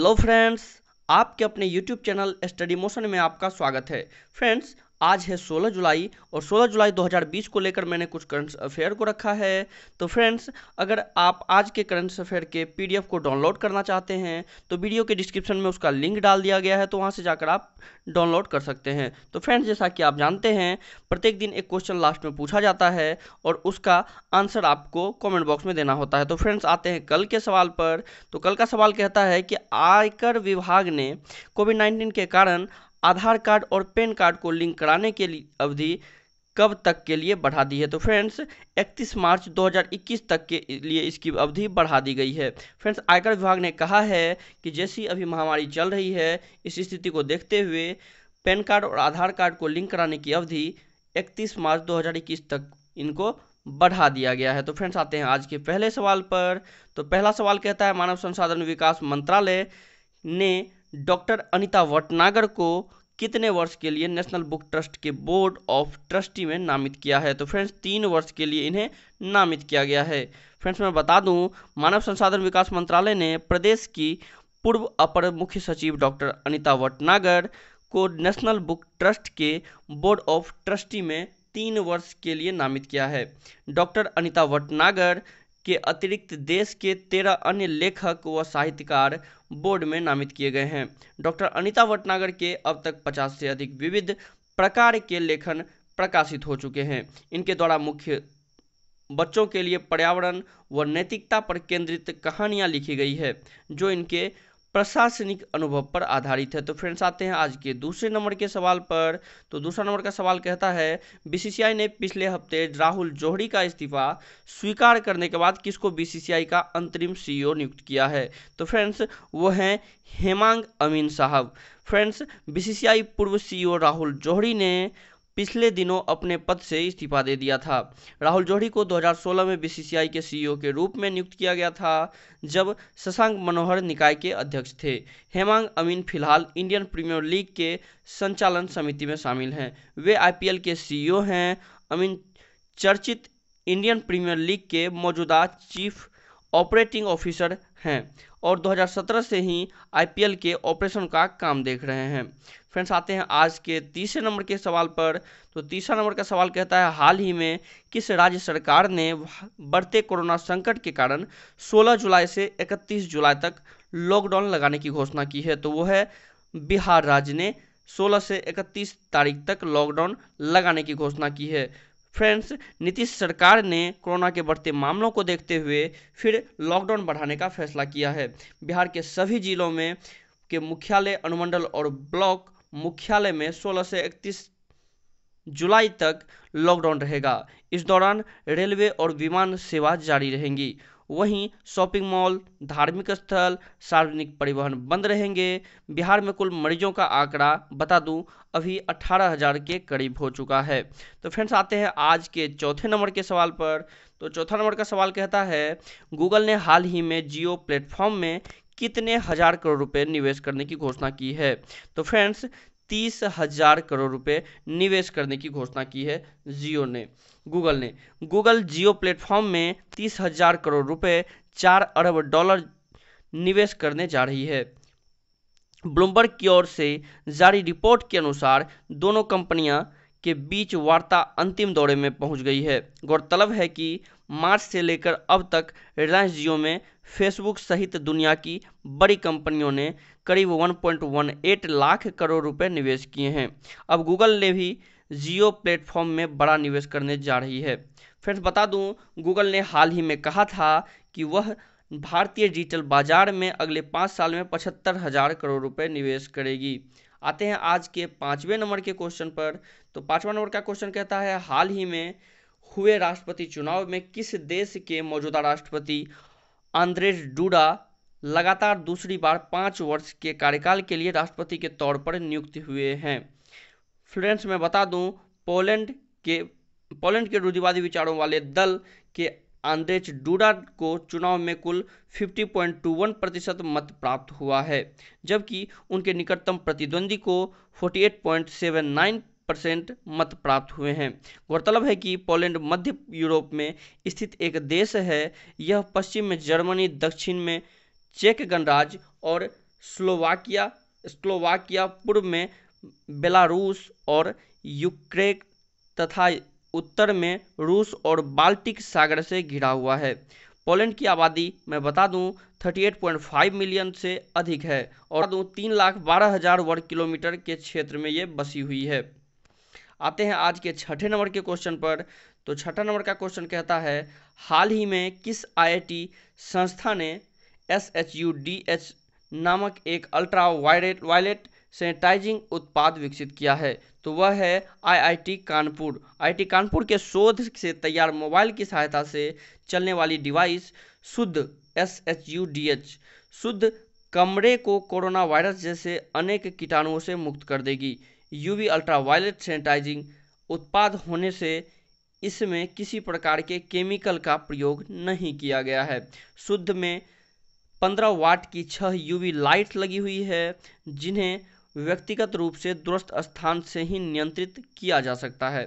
hello friends आपके अपने YouTube channel study motion में आपका स्वागत है फ्रेंड्स आज है 16 जुलाई और 16 जुलाई 2020 को लेकर मैंने कुछ करंट अफेयर को रखा है तो फ्रेंड्स अगर आप आज के करंट अफेयर के पीडीएफ को डाउनलोड करना चाहते हैं तो वीडियो के डिस्क्रिप्शन में उसका लिंक डाल दिया गया है तो वहाँ से जाकर आप डाउनलोड कर सकते हैं तो फ्रेंड्स जैसा कि आप जानते हैं प्रत्येक दिन एक क्वेश्चन लास्ट में पूछा जाता है और उसका आंसर आपको कॉमेंट बॉक्स में देना होता है तो फ्रेंड्स आते हैं कल के सवाल पर तो कल का सवाल कहता है कि आयकर विभाग ने कोविड नाइन्टीन के कारण आधार कार्ड और पैन कार्ड को लिंक कराने के लिए अवधि कब तक के लिए बढ़ा दी है तो फ्रेंड्स 31 मार्च 2021 तक के लिए इसकी अवधि बढ़ा दी गई है फ्रेंड्स आयकर विभाग ने कहा है कि जैसी अभी महामारी चल रही है इस स्थिति को देखते हुए पैन कार्ड और आधार कार्ड को लिंक कराने की अवधि 31 मार्च 2021 तक इनको बढ़ा दिया गया है तो फ्रेंड्स आते हैं आज के पहले सवाल पर तो पहला सवाल कहता है मानव संसाधन विकास मंत्रालय ने डॉक्टर अनिता वटनागर को कितने वर्ष के लिए नेशनल बुक ट्रस्ट के बोर्ड ऑफ ट्रस्टी में नामित किया है तो फ्रेंड्स तीन वर्ष के लिए इन्हें नामित किया गया है फ्रेंड्स मैं बता दूं मानव संसाधन विकास मंत्रालय ने प्रदेश की पूर्व अपर मुख्य सचिव डॉक्टर अनिता वटनागर को नेशनल बुक ट्रस्ट के बोर्ड ऑफ ट्रस्टी में तीन वर्ष के लिए नामित किया है डॉक्टर अनिता वटनागर के अतिरिक्त देश के तेरह अन्य लेखक व साहित्यकार बोर्ड में नामित किए गए हैं डॉक्टर अनिता भटनागर के अब तक पचास से अधिक विविध प्रकार के लेखन प्रकाशित हो चुके हैं इनके द्वारा मुख्य बच्चों के लिए पर्यावरण व नैतिकता पर केंद्रित कहानियां लिखी गई है जो इनके प्रशासनिक अनुभव पर आधारित है तो फ्रेंड्स आते हैं आज के दूसरे नंबर के सवाल पर तो दूसरा नंबर का सवाल कहता है बीसीसीआई ने पिछले हफ्ते राहुल जोहरी का इस्तीफा स्वीकार करने के बाद किसको बीसीसीआई का अंतरिम सीईओ e नियुक्त किया है तो फ्रेंड्स वो हैं हेमांग अमीन साहब फ्रेंड्स बीसीसीआई पूर्व सीईओ e राहुल जोहरी ने पिछले दिनों अपने पद से इस्तीफा दे दिया था राहुल जोड़ी को 2016 में बीसीसीआई के सीईओ के रूप में नियुक्त किया गया था जब शशांक मनोहर निकाय के अध्यक्ष थे हेमांग अमीन फिलहाल इंडियन प्रीमियर लीग के संचालन समिति में शामिल हैं वे आईपीएल के सीईओ हैं अमीन चर्चित इंडियन प्रीमियर लीग के मौजूदा चीफ ऑपरेटिंग ऑफिसर हैं और 2017 से ही आईपीएल के ऑपरेशन का काम देख रहे हैं फ्रेंड्स आते हैं आज के तीसरे नंबर के सवाल पर तो तीसरा नंबर का सवाल कहता है हाल ही में किस राज्य सरकार ने बढ़ते कोरोना संकट के कारण 16 जुलाई से 31 जुलाई तक लॉकडाउन लगाने की घोषणा की है तो वो है बिहार राज्य ने 16 से 31 तारीख तक लॉकडाउन लगाने की घोषणा की है फ्रेंड्स नीतीश सरकार ने कोरोना के बढ़ते मामलों को देखते हुए फिर लॉकडाउन बढ़ाने का फैसला किया है बिहार के सभी जिलों में के मुख्यालय अनुमंडल और ब्लॉक मुख्यालय में 16 से 31 जुलाई तक लॉकडाउन रहेगा इस दौरान रेलवे और विमान सेवा जारी रहेंगी वहीं शॉपिंग मॉल धार्मिक स्थल सार्वजनिक परिवहन बंद रहेंगे बिहार में कुल मरीजों का आंकड़ा बता दूं अभी 18,000 हजार के करीब हो चुका है तो फ्रेंड्स आते हैं आज के चौथे नंबर के सवाल पर तो चौथा नंबर का सवाल कहता है गूगल ने हाल ही में जियो प्लेटफॉर्म में कितने हजार करोड़ रुपए निवेश करने की घोषणा की है तो फ्रेंड्स तीस हजार करोड़ रुपए निवेश करने की घोषणा की है जियो ने गूगल ने गूगल जियो प्लेटफॉर्म में तीस हजार करोड़ रुपए चार अरब डॉलर निवेश करने जा रही है ब्लूमबर्ग की ओर से जारी रिपोर्ट के अनुसार दोनों कंपनियां के बीच वार्ता अंतिम दौरे में पहुंच गई है गौरतलब है कि मार्च से लेकर अब तक रिलायंस जियो में फेसबुक सहित दुनिया की बड़ी कंपनियों ने करीब 1.18 लाख करोड़ रुपए निवेश किए हैं अब गूगल ने भी जियो प्लेटफॉर्म में बड़ा निवेश करने जा रही है फ्रेंड्स बता दूं गूगल ने हाल ही में कहा था कि वह भारतीय डिजिटल बाजार में अगले पाँच साल में पचहत्तर हज़ार करोड़ रुपए निवेश करेगी आते हैं आज के पाँचवें नंबर के क्वेश्चन पर तो पाँचवा नंबर का क्वेश्चन कहता है हाल ही में हुए राष्ट्रपति चुनाव में किस देश के मौजूदा राष्ट्रपति आंद्रेज डूडा लगातार दूसरी बार पाँच वर्ष के कार्यकाल के लिए राष्ट्रपति के तौर पर नियुक्त हुए हैं फ्रेंड्स मैं बता दूं पोलैंड के पोलैंड के रूढ़िवादी विचारों वाले दल के आंद्रेज डूडा को चुनाव में कुल 50.21 प्रतिशत मत प्राप्त हुआ है जबकि उनके निकटतम प्रतिद्वंदी को 48.79 परसेंट मत प्राप्त हुए हैं गौरतलब है कि पोलैंड मध्य यूरोप में स्थित एक देश है यह पश्चिम में जर्मनी दक्षिण में चेक गणराज्य और स्लोवाकिया स्लोवाकिया पूर्व में बेलारूस और यूक्रेन तथा उत्तर में रूस और बाल्टिक सागर से घिरा हुआ है पोलैंड की आबादी मैं बता दूं 38.5 मिलियन से अधिक है और दूं तीन लाख बारह हजार वर्ग किलोमीटर के क्षेत्र में ये बसी हुई है आते हैं आज के छठे नंबर के क्वेश्चन पर तो छठा नंबर का क्वेश्चन कहता है हाल ही में किस आईआईटी संस्था ने S H U D H नामक एक अल्ट्रा वायलेट वायलेट सैनिटाइजिंग उत्पाद विकसित किया है तो वह है आईआईटी कानपुर आईआईटी कानपुर के शोध से तैयार मोबाइल की सहायता से चलने वाली device Shuddh S H U D H Shuddh कमरे को कोरोना वायरस जैसे अनेक कीटाणुओं से मुक्त कर देगी यूवी अल्ट्रावायलेट सैनिटाइजिंग उत्पाद होने से इसमें किसी प्रकार के केमिकल का प्रयोग नहीं किया गया है शुद्ध में 15 वाट की छह यूवी लाइट लगी हुई है जिन्हें व्यक्तिगत रूप से दुरुस्त स्थान से ही नियंत्रित किया जा सकता है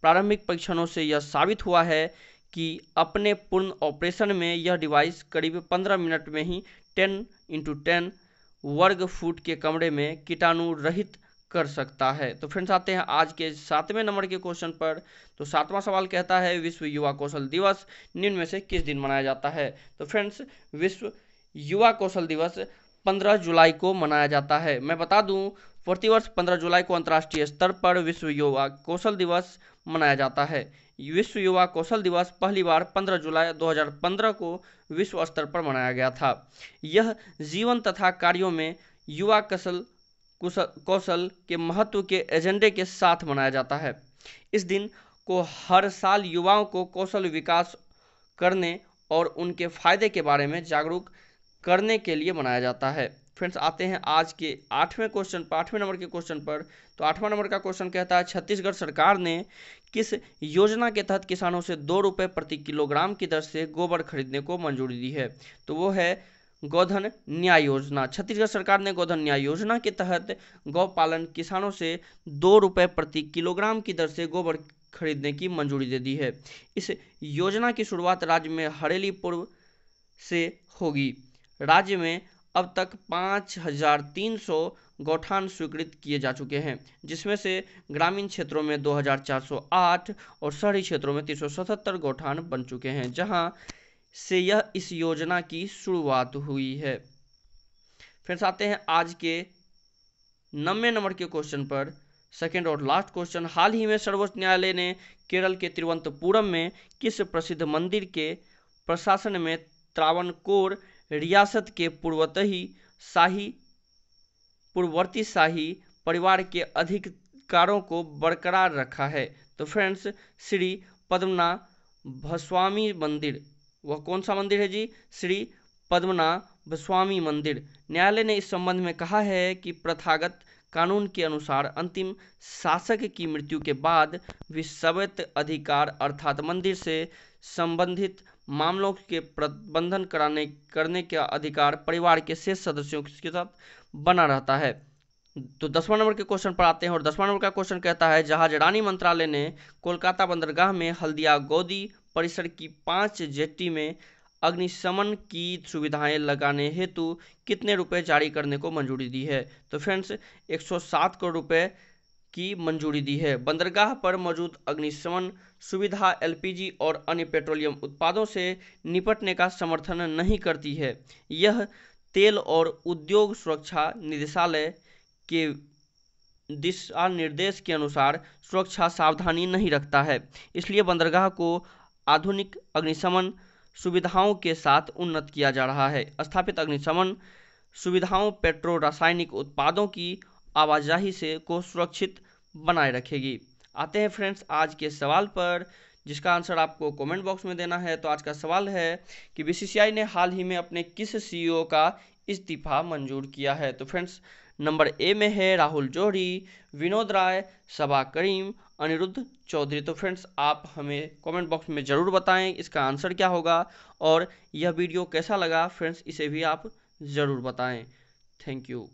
प्रारंभिक परीक्षणों से यह साबित हुआ है कि अपने पूर्ण ऑपरेशन में यह डिवाइस करीब 15 मिनट में ही 10 इंटू टेन वर्ग फुट के कमरे में कीटाणु रहित कर सकता है तो फ्रेंड्स आते हैं आज के सातवें नंबर के क्वेश्चन पर तो सातवां सवाल कहता है विश्व युवा कौशल दिवस निम्न में से किस दिन मनाया जाता है तो फ्रेंड्स विश्व युवा कौशल दिवस पंद्रह जुलाई को मनाया जाता है मैं बता दूं प्रतिवर्ष पंद्रह जुलाई को अंतर्राष्ट्रीय स्तर पर विश्व युवा कौशल दिवस मनाया जाता है विश्व युवा कौशल दिवस पहली बार 15 जुलाई 2015 को विश्व स्तर पर मनाया गया था यह जीवन तथा कार्यों में युवा कौशल कौशल के महत्व के एजेंडे के साथ मनाया जाता है इस दिन को हर साल युवाओं को कौशल विकास करने और उनके फायदे के बारे में जागरूक करने के लिए मनाया जाता है फ्रेंड्स आते हैं आज के आठवें क्वेश्चन पर आठवें नंबर के क्वेश्चन पर तो आठवां नंबर का क्वेश्चन कहता है छत्तीसगढ़ सरकार ने किस योजना के तहत किसानों से दो रुपये प्रति किलोग्राम की दर से गोबर खरीदने को मंजूरी दी है तो वो है गोधन न्याय योजना छत्तीसगढ़ सरकार ने गोधन न्याय योजना के तहत गौ पालन किसानों से दो रुपये प्रति किलोग्राम की दर से गोबर खरीदने की मंजूरी दे दी है इस योजना की शुरुआत राज्य में हरेली पूर्व से होगी राज्य में अब तक पाँच हजार तीन सौ गौठान स्वीकृत किए जा चुके हैं जिसमें से ग्रामीण क्षेत्रों में 2408 और शहरी क्षेत्रों में सतहत्तर गौठान बन चुके हैं जहां से यह इस योजना की शुरुआत हुई है फ्रेंड्स आते हैं आज के नब्बे नंबर के क्वेश्चन पर सेकेंड और लास्ट क्वेश्चन हाल ही में सर्वोच्च न्यायालय ने केरल के तिरुवंतपुरम में किस प्रसिद्ध मंदिर के प्रशासन में त्रावणकोर रियासत के पूर्वतही शाही पूर्ववर्ती शाही परिवार के अधिकारों को बरकरार रखा है तो फ्रेंड्स श्री पद्मना भस्वामी मंदिर वह कौन सा मंदिर है जी श्री पद्मनाभ स्वामी मंदिर न्यायालय ने इस संबंध में कहा है कि प्रथागत कानून के अनुसार अंतिम शासक की मृत्यु के बाद विश्वत अधिकार अर्थात मंदिर से संबंधित मामलों के प्रबंधन कराने करने का अधिकार परिवार के शेष सदस्यों के साथ बना रहता है तो दसवां नंबर के क्वेश्चन पर आते हैं और दसवां नंबर का क्वेश्चन कहता है जहाज रानी मंत्रालय ने कोलकाता बंदरगाह में हल्दिया गोदी परिसर की पांच जेटी में अग्निशमन की सुविधाएं लगाने हेतु कितने रुपए जारी करने को मंजूरी दी है तो फ्रेंड्स 107 करोड़ रुपए की मंजूरी दी है बंदरगाह पर मौजूद अग्निशमन सुविधा एलपीजी और अन्य पेट्रोलियम उत्पादों से निपटने का समर्थन नहीं करती है यह तेल और उद्योग सुरक्षा निदेशालय के दिशा निर्देश के अनुसार सुरक्षा सावधानी नहीं रखता है इसलिए बंदरगाह को आधुनिक अग्निशमन सुविधाओं के साथ उन्नत किया जा रहा है स्थापित अग्निशमन सुविधाओं पेट्रो रासायनिक उत्पादों की आवाजाही से को सुरक्षित बनाए रखेगी आते हैं फ्रेंड्स आज के सवाल पर जिसका आंसर आपको कमेंट बॉक्स में देना है तो आज का सवाल है कि बीसीसीआई ने हाल ही में अपने किस सीईओ का इस्तीफा मंजूर किया है तो फ्रेंड्स नंबर ए में है राहुल जोहरी विनोद राय सबा करीम अनिरुद्ध चौधरी तो फ्रेंड्स आप हमें कमेंट बॉक्स में ज़रूर बताएं इसका आंसर क्या होगा और यह वीडियो कैसा लगा फ्रेंड्स इसे भी आप ज़रूर बताएं थैंक यू